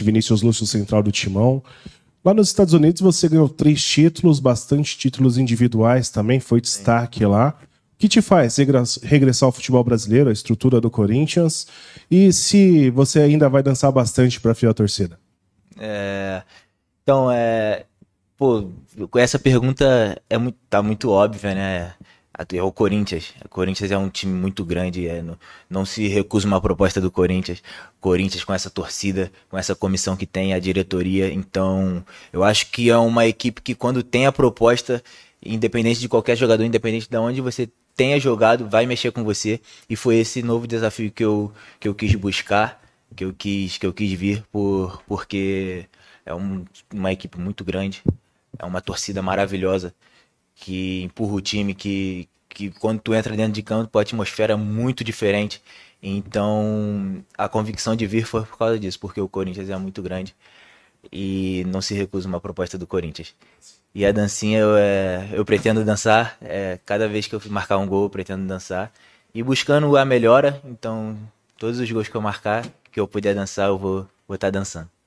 Vinícius Lúcio, central do Timão. Lá nos Estados Unidos você ganhou três títulos, bastante títulos individuais também, foi destaque lá. O que te faz regressar ao futebol brasileiro, à estrutura do Corinthians? E se você ainda vai dançar bastante para a torcida? É... Então, é... Pô, essa pergunta é muito... tá muito óbvia, né? É o Corinthians. O Corinthians é um time muito grande. É, não, não, se recusa uma proposta do Corinthians. Corinthians com essa torcida, com essa comissão que tem, a diretoria. Então, eu acho que é uma equipe que quando tem a proposta, independente de qualquer jogador, independente de onde você tenha jogado, vai mexer com você. E foi esse novo desafio que eu, que eu quis buscar, que eu quis, que eu quis vir, por, porque é um, uma equipe muito grande. É uma torcida maravilhosa que empurra o time, que, que quando tu entra dentro de campo, a atmosfera é muito diferente. Então, a convicção de vir foi por causa disso, porque o Corinthians é muito grande e não se recusa uma proposta do Corinthians. E a dancinha eu, é, eu pretendo dançar, é, cada vez que eu marcar um gol, eu pretendo dançar. E buscando a melhora, então todos os gols que eu marcar, que eu puder dançar, eu vou estar vou tá dançando.